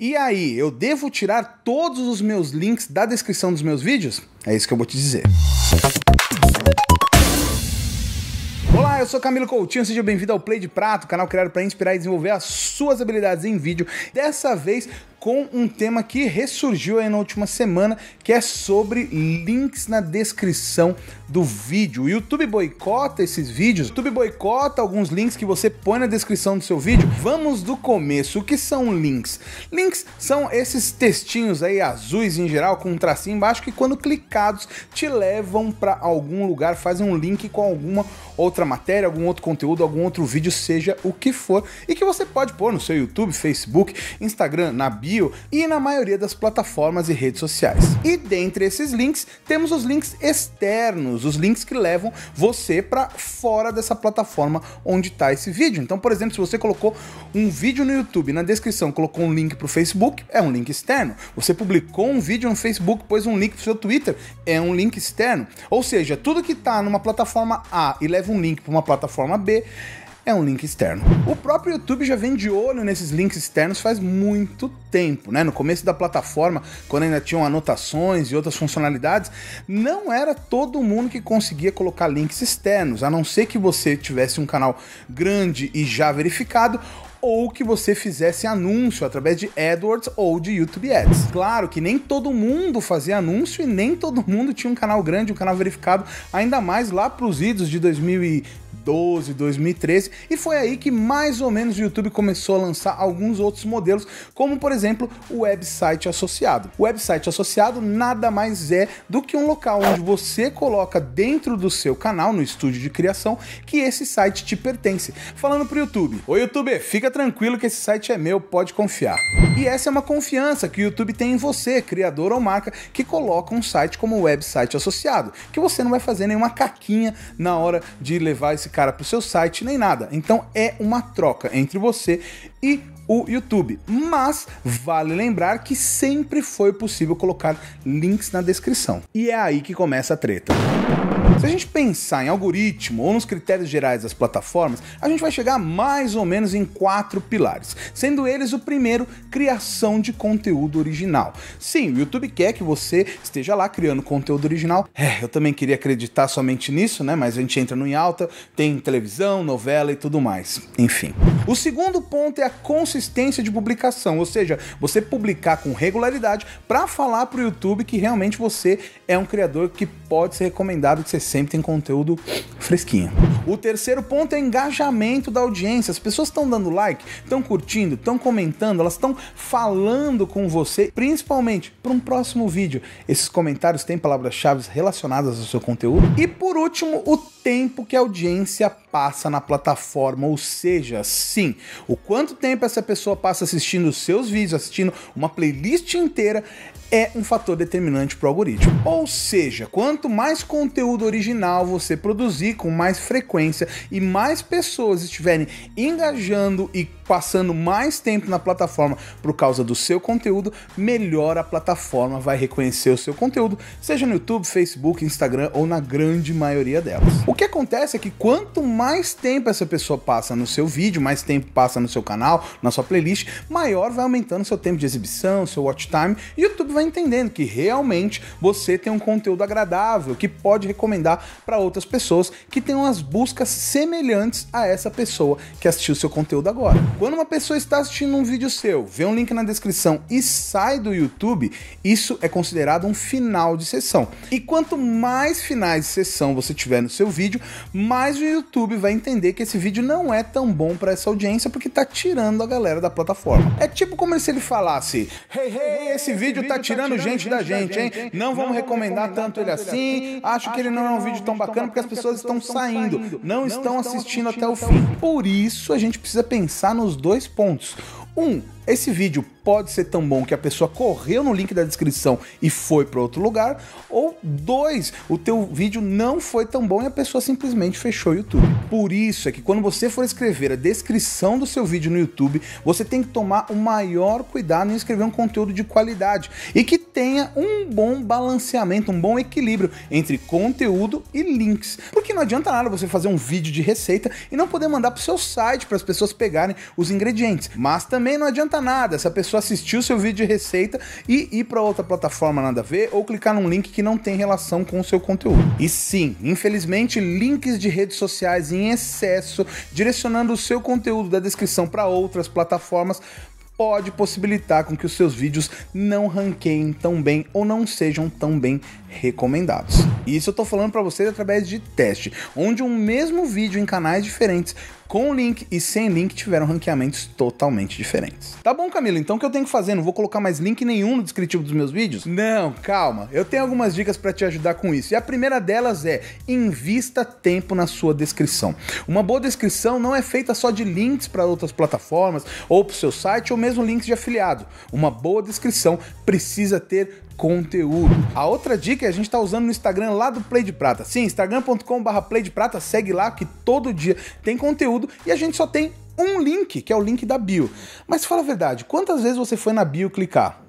E aí, eu devo tirar todos os meus links da descrição dos meus vídeos? É isso que eu vou te dizer eu sou Camilo Coutinho, seja bem-vindo ao Play de Prato, canal criado para inspirar e desenvolver as suas habilidades em vídeo. Dessa vez com um tema que ressurgiu aí na última semana, que é sobre links na descrição do vídeo. O YouTube boicota esses vídeos, o YouTube boicota alguns links que você põe na descrição do seu vídeo. Vamos do começo. O que são links? Links são esses textinhos aí azuis em geral com um tracinho embaixo que quando clicados te levam para algum lugar, fazem um link com alguma outra matéria matéria, algum outro conteúdo, algum outro vídeo, seja o que for, e que você pode pôr no seu YouTube, Facebook, Instagram, na bio e na maioria das plataformas e redes sociais. E dentre esses links, temos os links externos, os links que levam você para fora dessa plataforma onde está esse vídeo. Então, por exemplo, se você colocou um vídeo no YouTube, na descrição colocou um link para o Facebook, é um link externo. Você publicou um vídeo no Facebook, pôs um link para o seu Twitter, é um link externo. Ou seja, tudo que está numa plataforma A e leva um link para uma uma plataforma B, é um link externo. O próprio YouTube já vem de olho nesses links externos faz muito tempo, né? No começo da plataforma, quando ainda tinham anotações e outras funcionalidades, não era todo mundo que conseguia colocar links externos, a não ser que você tivesse um canal grande e já verificado, ou que você fizesse anúncio através de AdWords ou de YouTube Ads. Claro que nem todo mundo fazia anúncio e nem todo mundo tinha um canal grande, um canal verificado, ainda mais lá para os idos de 2000 2012, 2013, e foi aí que mais ou menos o YouTube começou a lançar alguns outros modelos, como por exemplo o website associado. O website associado nada mais é do que um local onde você coloca dentro do seu canal, no estúdio de criação, que esse site te pertence. Falando pro YouTube, ô YouTube, fica tranquilo que esse site é meu, pode confiar. E essa é uma confiança que o YouTube tem em você, criador ou marca, que coloca um site como website associado, que você não vai fazer nenhuma caquinha na hora de levar esse esse cara para o seu site nem nada. Então é uma troca entre você e o YouTube. Mas vale lembrar que sempre foi possível colocar links na descrição. E é aí que começa a treta. Se a gente pensar em algoritmo ou nos critérios gerais das plataformas, a gente vai chegar mais ou menos em quatro pilares, sendo eles o primeiro, criação de conteúdo original. Sim, o YouTube quer que você esteja lá criando conteúdo original. É, eu também queria acreditar somente nisso, né? Mas a gente entra no em alta, tem televisão, novela e tudo mais. Enfim. O segundo ponto é a consistência de publicação, ou seja, você publicar com regularidade para falar para o YouTube que realmente você é um criador que pode ser recomendado que você você sempre tem conteúdo fresquinho. O terceiro ponto é engajamento da audiência. As pessoas estão dando like, estão curtindo, estão comentando, elas estão falando com você, principalmente para um próximo vídeo. Esses comentários têm palavras-chave relacionadas ao seu conteúdo. E por último, o tempo que a audiência passa na plataforma, ou seja, sim, o quanto tempo essa pessoa passa assistindo os seus vídeos, assistindo uma playlist inteira, é um fator determinante para o algoritmo. Ou seja, quanto mais conteúdo original você produzir com mais frequência e mais pessoas estiverem engajando e passando mais tempo na plataforma por causa do seu conteúdo, melhor a plataforma vai reconhecer o seu conteúdo, seja no YouTube, Facebook, Instagram ou na grande maioria delas. O que acontece é que quanto mais tempo essa pessoa passa no seu vídeo, mais tempo passa no seu canal, na sua playlist, maior vai aumentando seu tempo de exibição, seu watch time, e o YouTube vai entendendo que realmente você tem um conteúdo agradável que pode recomendar para outras pessoas que tenham as buscas semelhantes a essa pessoa que assistiu seu conteúdo agora. Quando uma pessoa está assistindo um vídeo seu, vê um link na descrição e sai do YouTube, isso é considerado um final de sessão. E quanto mais finais de sessão você tiver no seu vídeo, mas o YouTube vai entender que esse vídeo não é tão bom para essa audiência porque tá tirando a galera da plataforma. É tipo como se ele falasse: "Hey, hey, esse, esse vídeo, tá vídeo tá, tá tirando gente, gente da gente, hein? Não, não vamos recomendar, recomendar tanto ele assim. assim. Acho, acho que ele não é um vídeo tão bacana porque as pessoas estão saindo, saindo não, não estão assistindo, assistindo até o fim. Por isso a gente precisa pensar nos dois pontos. Um, esse vídeo pode ser tão bom que a pessoa correu no link da descrição e foi para outro lugar, ou dois, o teu vídeo não foi tão bom e a pessoa simplesmente fechou o YouTube. Por isso é que quando você for escrever a descrição do seu vídeo no YouTube, você tem que tomar o maior cuidado em escrever um conteúdo de qualidade e que tenha um bom balanceamento, um bom equilíbrio entre conteúdo e links. Porque não adianta nada você fazer um vídeo de receita e não poder mandar para o seu site para as pessoas pegarem os ingredientes. Mas também não adianta custa nada essa pessoa assistiu seu vídeo de receita e ir para outra plataforma nada a ver ou clicar num link que não tem relação com o seu conteúdo. E sim, infelizmente, links de redes sociais em excesso, direcionando o seu conteúdo da descrição para outras plataformas, pode possibilitar com que os seus vídeos não ranqueiem tão bem ou não sejam tão bem recomendados. E isso eu estou falando para vocês através de teste, onde um mesmo vídeo em canais diferentes com link e sem link tiveram ranqueamentos totalmente diferentes. Tá bom, Camilo, então o que eu tenho que fazer? Não vou colocar mais link nenhum no descritivo dos meus vídeos? Não, calma. Eu tenho algumas dicas para te ajudar com isso. E a primeira delas é: invista tempo na sua descrição. Uma boa descrição não é feita só de links para outras plataformas ou para o seu site ou mesmo links de afiliado. Uma boa descrição precisa ter conteúdo. A outra dica é a gente está usando no Instagram lá do Play de Prata. Sim, instagram.com/barra Play de Prata, segue lá que todo dia tem conteúdo e a gente só tem um link, que é o link da bio. Mas fala a verdade, quantas vezes você foi na bio clicar?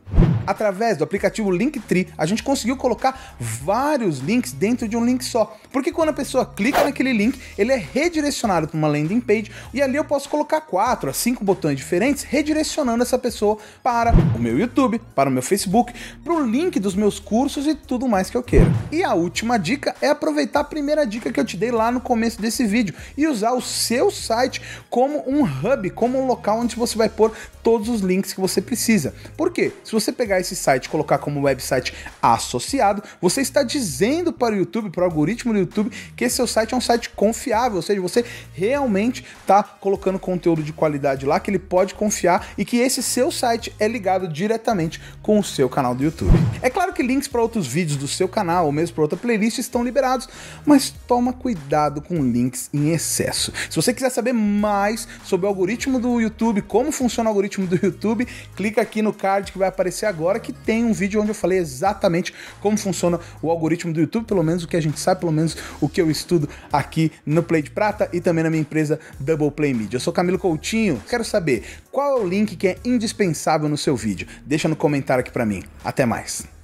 através do aplicativo Linktree, a gente conseguiu colocar vários links dentro de um link só. Porque quando a pessoa clica naquele link, ele é redirecionado para uma landing page e ali eu posso colocar quatro a cinco botões diferentes redirecionando essa pessoa para o meu YouTube, para o meu Facebook, para o link dos meus cursos e tudo mais que eu queira. E a última dica é aproveitar a primeira dica que eu te dei lá no começo desse vídeo e usar o seu site como um hub, como um local onde você vai pôr todos os links que você precisa. Por quê? Se você pegar pegar esse site colocar como website associado, você está dizendo para o YouTube, para o algoritmo do YouTube, que esse seu site é um site confiável, ou seja, você realmente está colocando conteúdo de qualidade lá que ele pode confiar e que esse seu site é ligado diretamente com o seu canal do YouTube. É claro que links para outros vídeos do seu canal ou mesmo para outra playlist estão liberados, mas toma cuidado com links em excesso. Se você quiser saber mais sobre o algoritmo do YouTube, como funciona o algoritmo do YouTube, clica aqui no card que vai aparecer agora agora que tem um vídeo onde eu falei exatamente como funciona o algoritmo do YouTube, pelo menos o que a gente sabe, pelo menos o que eu estudo aqui no Play de Prata e também na minha empresa Double Play Media. Eu sou Camilo Coutinho, quero saber qual é o link que é indispensável no seu vídeo. Deixa no comentário aqui para mim. Até mais.